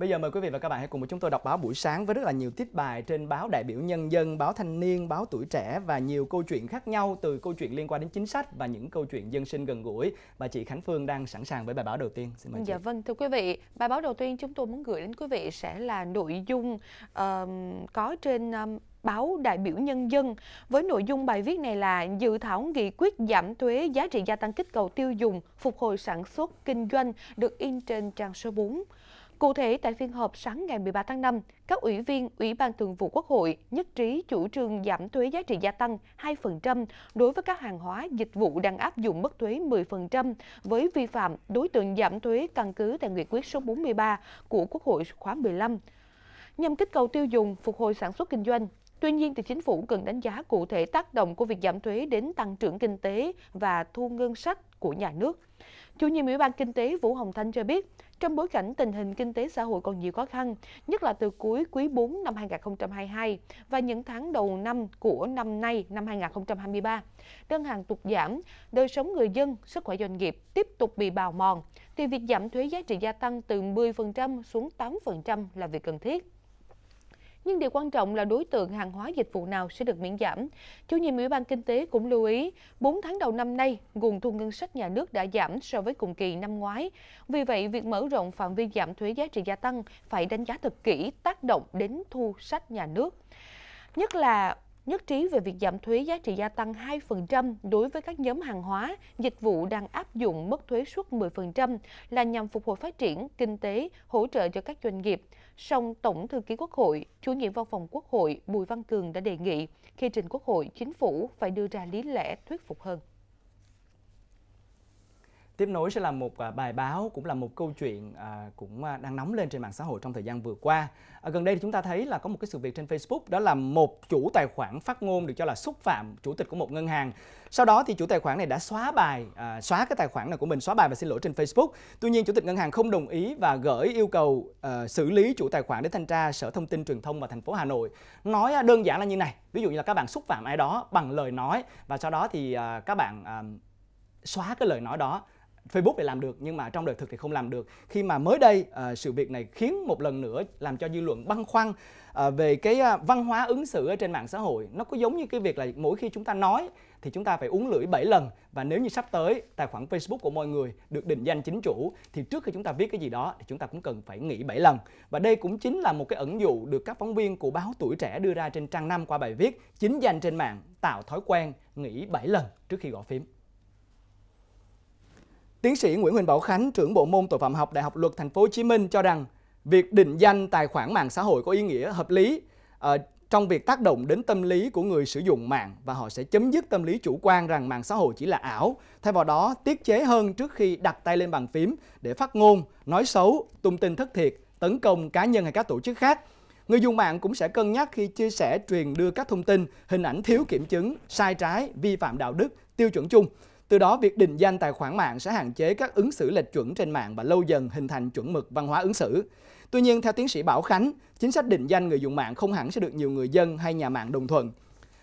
Bây giờ mời quý vị và các bạn hãy cùng với chúng tôi đọc báo buổi sáng với rất là nhiều tiết bài trên báo Đại biểu Nhân dân, báo Thanh niên, báo Tuổi trẻ và nhiều câu chuyện khác nhau từ câu chuyện liên quan đến chính sách và những câu chuyện dân sinh gần gũi. Bà chị Khánh Phương đang sẵn sàng với bài báo đầu tiên. Xin mời dạ chị. vâng thưa quý vị, bài báo đầu tiên chúng tôi muốn gửi đến quý vị sẽ là nội dung uh, có trên um, báo đại biểu nhân dân với nội dung bài viết này là dự thảo nghị quyết giảm thuế giá trị gia tăng kích cầu tiêu dùng phục hồi sản xuất kinh doanh được in trên trang số 4. Cụ thể, tại phiên họp sáng ngày 13 tháng 5, các ủy viên Ủy ban Thường vụ Quốc hội nhất trí chủ trương giảm thuế giá trị gia tăng 2% đối với các hàng hóa dịch vụ đang áp dụng mức thuế 10% với vi phạm đối tượng giảm thuế căn cứ tại Nghị quyết số 43 của Quốc hội khóa 15 nhằm kích cầu tiêu dùng, phục hồi sản xuất kinh doanh. Tuy nhiên, thì chính phủ cần đánh giá cụ thể tác động của việc giảm thuế đến tăng trưởng kinh tế và thu ngân sách của nhà nước. Chủ nhiệm Ủy ban Kinh tế Vũ Hồng Thanh cho biết, trong bối cảnh tình hình kinh tế xã hội còn nhiều khó khăn, nhất là từ cuối quý 4 năm 2022 và những tháng đầu năm của năm nay, năm 2023, đơn hàng tụt giảm, đời sống người dân, sức khỏe doanh nghiệp tiếp tục bị bào mòn, thì việc giảm thuế giá trị gia tăng từ 10% xuống 8% là việc cần thiết. Nhưng điều quan trọng là đối tượng hàng hóa dịch vụ nào sẽ được miễn giảm. Chủ nhiệm Ủy ban Kinh tế cũng lưu ý, 4 tháng đầu năm nay, nguồn thu ngân sách nhà nước đã giảm so với cùng kỳ năm ngoái. Vì vậy, việc mở rộng phạm vi giảm thuế giá trị gia tăng phải đánh giá thật kỹ tác động đến thu sách nhà nước. Nhất là nhất trí về việc giảm thuế giá trị gia tăng 2% đối với các nhóm hàng hóa, dịch vụ đang áp dụng mức thuế suất 10% là nhằm phục hồi phát triển, kinh tế, hỗ trợ cho các doanh nghiệp. Song Tổng Thư ký Quốc hội, Chủ nhiệm Văn phòng Quốc hội Bùi Văn Cường đã đề nghị khi trình Quốc hội, Chính phủ phải đưa ra lý lẽ thuyết phục hơn. Tiếp nối sẽ là một à, bài báo cũng là một câu chuyện à, cũng à, đang nóng lên trên mạng xã hội trong thời gian vừa qua. Ở gần đây thì chúng ta thấy là có một cái sự việc trên Facebook đó là một chủ tài khoản phát ngôn được cho là xúc phạm chủ tịch của một ngân hàng. Sau đó thì chủ tài khoản này đã xóa bài, xóa cái tài khoản này của mình, xóa bài và xin lỗi trên Facebook. Tuy nhiên chủ tịch ngân hàng không đồng ý và gửi yêu cầu ờ, xử lý chủ tài khoản để thanh tra Sở Thông tin Truyền thông và thành phố Hà Nội. Nói đơn giản là như này, ví dụ như là các bạn xúc phạm ai đó bằng lời nói và sau đó thì các bạn xóa cái lời nói đó Facebook thì làm được nhưng mà trong đời thực thì không làm được khi mà mới đây uh, sự việc này khiến một lần nữa làm cho dư luận băn khoăn uh, về cái uh, văn hóa ứng xử ở trên mạng xã hội nó có giống như cái việc là mỗi khi chúng ta nói thì chúng ta phải uống lưỡi 7 lần và nếu như sắp tới tài khoản Facebook của mọi người được định danh chính chủ thì trước khi chúng ta viết cái gì đó thì chúng ta cũng cần phải nghĩ 7 lần. Và đây cũng chính là một cái ẩn dụ được các phóng viên của báo Tuổi Trẻ đưa ra trên trang 5 qua bài viết Chính danh trên mạng tạo thói quen nghĩ 7 lần trước khi gõ phím. Tiến sĩ Nguyễn Huỳnh Bảo Khánh, trưởng bộ môn tội phạm học Đại học Luật Thành phố Hồ Chí Minh cho rằng việc định danh tài khoản mạng xã hội có ý nghĩa hợp lý uh, trong việc tác động đến tâm lý của người sử dụng mạng và họ sẽ chấm dứt tâm lý chủ quan rằng mạng xã hội chỉ là ảo, thay vào đó tiết chế hơn trước khi đặt tay lên bàn phím để phát ngôn, nói xấu, tung tin thất thiệt, tấn công cá nhân hay các tổ chức khác. Người dùng mạng cũng sẽ cân nhắc khi chia sẻ truyền đưa các thông tin, hình ảnh thiếu kiểm chứng, sai trái, vi phạm đạo đức, tiêu chuẩn chung. Từ đó, việc định danh tài khoản mạng sẽ hạn chế các ứng xử lệch chuẩn trên mạng và lâu dần hình thành chuẩn mực văn hóa ứng xử. Tuy nhiên, theo tiến sĩ Bảo Khánh, chính sách định danh người dùng mạng không hẳn sẽ được nhiều người dân hay nhà mạng đồng thuận.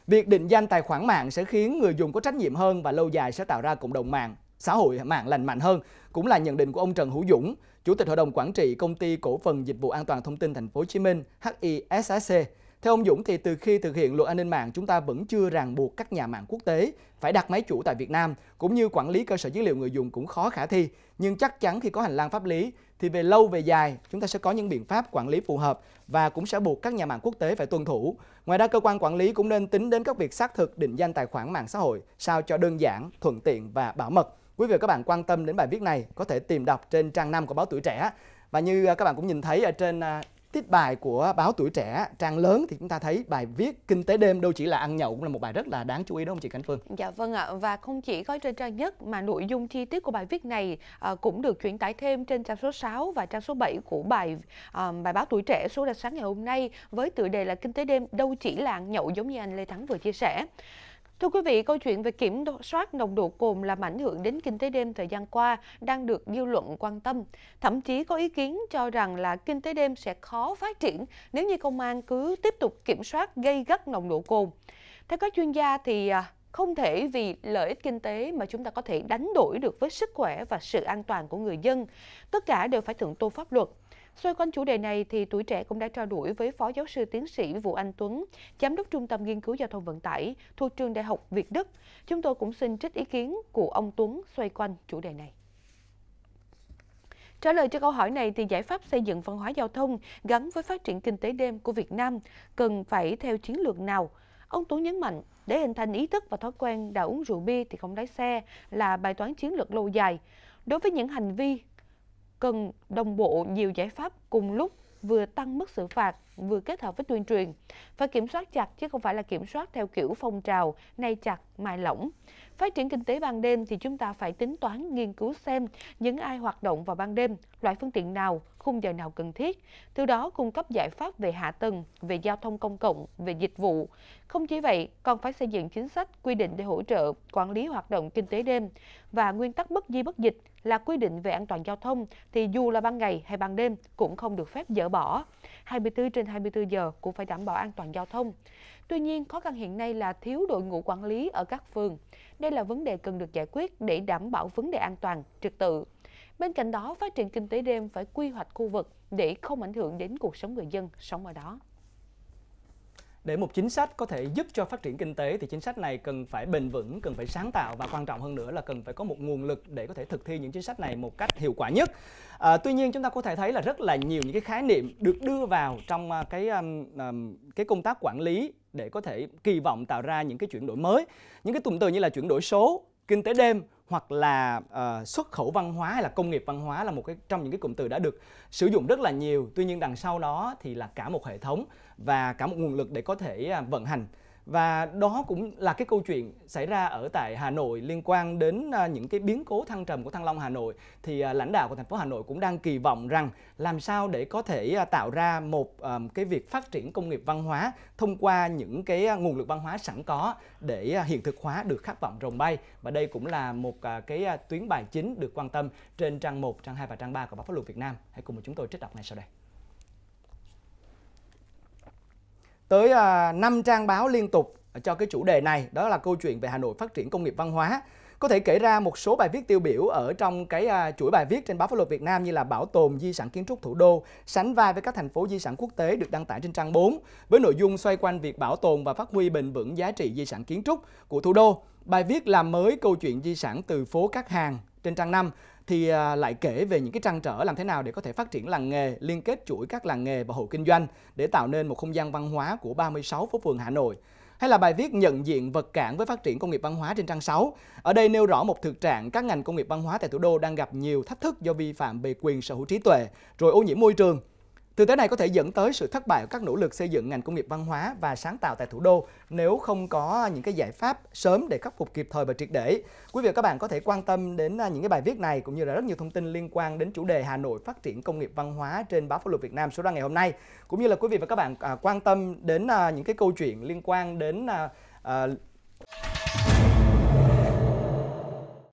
Việc định danh tài khoản mạng sẽ khiến người dùng có trách nhiệm hơn và lâu dài sẽ tạo ra cộng đồng mạng, xã hội mạng lành mạnh hơn, cũng là nhận định của ông Trần Hữu Dũng, Chủ tịch Hội đồng quản trị Công ty Cổ phần Dịch vụ An toàn Thông tin Thành phố Hồ Chí Minh HISSC. Theo ông Dũng thì từ khi thực hiện luật an ninh mạng chúng ta vẫn chưa ràng buộc các nhà mạng quốc tế phải đặt máy chủ tại Việt Nam cũng như quản lý cơ sở dữ liệu người dùng cũng khó khả thi. Nhưng chắc chắn khi có hành lang pháp lý thì về lâu về dài chúng ta sẽ có những biện pháp quản lý phù hợp và cũng sẽ buộc các nhà mạng quốc tế phải tuân thủ. Ngoài ra cơ quan quản lý cũng nên tính đến các việc xác thực định danh tài khoản mạng xã hội sao cho đơn giản, thuận tiện và bảo mật. Quý vị và các bạn quan tâm đến bài viết này có thể tìm đọc trên trang 5 của báo Tuổi Trẻ. Và như à, các bạn cũng nhìn thấy ở trên à, tiết bài của báo Tuổi Trẻ trang lớn thì chúng ta thấy bài viết Kinh tế đêm đâu chỉ là ăn nhậu cũng là một bài rất là đáng chú ý đúng không chị Cánh Phương? Dạ vâng ạ và không chỉ có trên trang nhất mà nội dung chi tiết của bài viết này à, cũng được chuyển tải thêm trên trang số 6 và trang số 7 của bài à, bài báo Tuổi Trẻ số ra sáng ngày hôm nay với tựa đề là Kinh tế đêm đâu chỉ là ăn nhậu giống như anh Lê Thắng vừa chia sẻ. Thưa quý vị, câu chuyện về kiểm soát nồng độ cồn làm ảnh hưởng đến kinh tế đêm thời gian qua đang được dư luận quan tâm. Thậm chí có ý kiến cho rằng là kinh tế đêm sẽ khó phát triển nếu như công an cứ tiếp tục kiểm soát gây gắt nồng độ cồn. Theo các chuyên gia thì à, không thể vì lợi ích kinh tế mà chúng ta có thể đánh đổi được với sức khỏe và sự an toàn của người dân. Tất cả đều phải thượng tôn pháp luật. Xoay quanh chủ đề này, thì tuổi trẻ cũng đã trao đổi với Phó Giáo sư Tiến sĩ Vũ Anh Tuấn, Giám đốc Trung tâm Nghiên cứu Giao thông Vận tải thuộc Trường Đại học Việt Đức. Chúng tôi cũng xin trích ý kiến của ông Tuấn xoay quanh chủ đề này. Trả lời cho câu hỏi này thì giải pháp xây dựng văn hóa giao thông gắn với phát triển kinh tế đêm của Việt Nam cần phải theo chiến lược nào? Ông Tuấn nhấn mạnh, để hình thành ý thức và thói quen đã uống rượu bia thì không lái xe là bài toán chiến lược lâu dài. Đối với những hành vi cần đồng bộ nhiều giải pháp cùng lúc vừa tăng mức xử phạt vừa kết hợp với tuyên truyền phải kiểm soát chặt chứ không phải là kiểm soát theo kiểu phong trào nay chặt mai lỏng Phát triển kinh tế ban đêm thì chúng ta phải tính toán nghiên cứu xem những ai hoạt động vào ban đêm, loại phương tiện nào, khung giờ nào cần thiết. Từ đó cung cấp giải pháp về hạ tầng, về giao thông công cộng, về dịch vụ. Không chỉ vậy, còn phải xây dựng chính sách, quy định để hỗ trợ, quản lý hoạt động kinh tế đêm. Và nguyên tắc bất di bất dịch là quy định về an toàn giao thông thì dù là ban ngày hay ban đêm cũng không được phép dỡ bỏ. 24 trên 24 giờ cũng phải đảm bảo an toàn giao thông. Tuy nhiên, khó khăn hiện nay là thiếu đội ngũ quản lý ở các phường. Đây đây là vấn đề cần được giải quyết để đảm bảo vấn đề an toàn, trật tự. Bên cạnh đó, phát triển kinh tế đêm phải quy hoạch khu vực để không ảnh hưởng đến cuộc sống người dân sống ở đó. Để một chính sách có thể giúp cho phát triển kinh tế thì chính sách này cần phải bền vững, cần phải sáng tạo và quan trọng hơn nữa là cần phải có một nguồn lực để có thể thực thi những chính sách này một cách hiệu quả nhất. À, tuy nhiên chúng ta có thể thấy là rất là nhiều những cái khái niệm được đưa vào trong à, cái um, um, cái công tác quản lý để có thể kỳ vọng tạo ra những cái chuyển đổi mới những cái cụm từ như là chuyển đổi số kinh tế đêm hoặc là uh, xuất khẩu văn hóa hay là công nghiệp văn hóa là một cái trong những cái cụm từ đã được sử dụng rất là nhiều tuy nhiên đằng sau đó thì là cả một hệ thống và cả một nguồn lực để có thể à, vận hành và đó cũng là cái câu chuyện xảy ra ở tại Hà Nội liên quan đến à, những cái biến cố thăng trầm của Thăng Long Hà Nội thì à, lãnh đạo của thành phố Hà Nội cũng đang kỳ vọng rằng làm sao để có thể à, tạo ra một cái việc phát triển công nghiệp văn hóa thông qua những cái nguồn lực văn hóa sẵn có để hiện thực hóa được khát vọng rồng bay và đây cũng là một cái tuyến bài chính được quan tâm trên trang 1, trang 2 và trang 3 của báo pháp luật Việt Nam. Hãy cùng chúng tôi trích đọc ngay sau đây. tới à, năm trang báo liên tục cho cái chủ đề này đó là câu chuyện về Hà Nội phát triển công nghiệp văn hóa có thể kể ra một số bài viết tiêu biểu ở trong cái à, chuỗi bài viết trên báo pháp luật Việt Nam như là bảo tồn di sản kiến trúc thủ đô sánh vai với các thành phố di sản quốc tế được đăng tải trên trang 4 với nội dung xoay quanh việc bảo tồn và phát huy bền vững giá trị di sản kiến trúc của thủ đô. Bài viết làm mới câu chuyện di sản từ phố các Hàng trên trang 5 thì à, lại kể về những cái trăn trở làm thế nào để có thể phát triển làng nghề, liên kết chuỗi các làng nghề và hộ kinh doanh để tạo nên một không gian văn hóa của 36 phố phường Hà Nội hay là bài viết nhận diện vật cản với phát triển công nghiệp văn hóa trên trang 6. Ở đây nêu rõ một thực trạng các ngành công nghiệp văn hóa tại thủ đô đang gặp nhiều thách thức do vi phạm về quyền sở hữu trí tuệ, rồi ô nhiễm môi trường, Thực tế này có thể dẫn tới sự thất bại của các nỗ lực xây dựng ngành công nghiệp văn hóa và sáng tạo tại thủ đô nếu không có những cái giải pháp sớm để khắc phục kịp thời và triệt để. Quý vị và các bạn có thể quan tâm đến à, những cái bài viết này cũng như là rất nhiều thông tin liên quan đến chủ đề Hà Nội phát triển công nghiệp văn hóa trên báo Pháp luật Việt Nam số ra ngày hôm nay. Cũng như là quý vị và các bạn à, quan tâm đến à, những cái câu chuyện liên quan đến uh,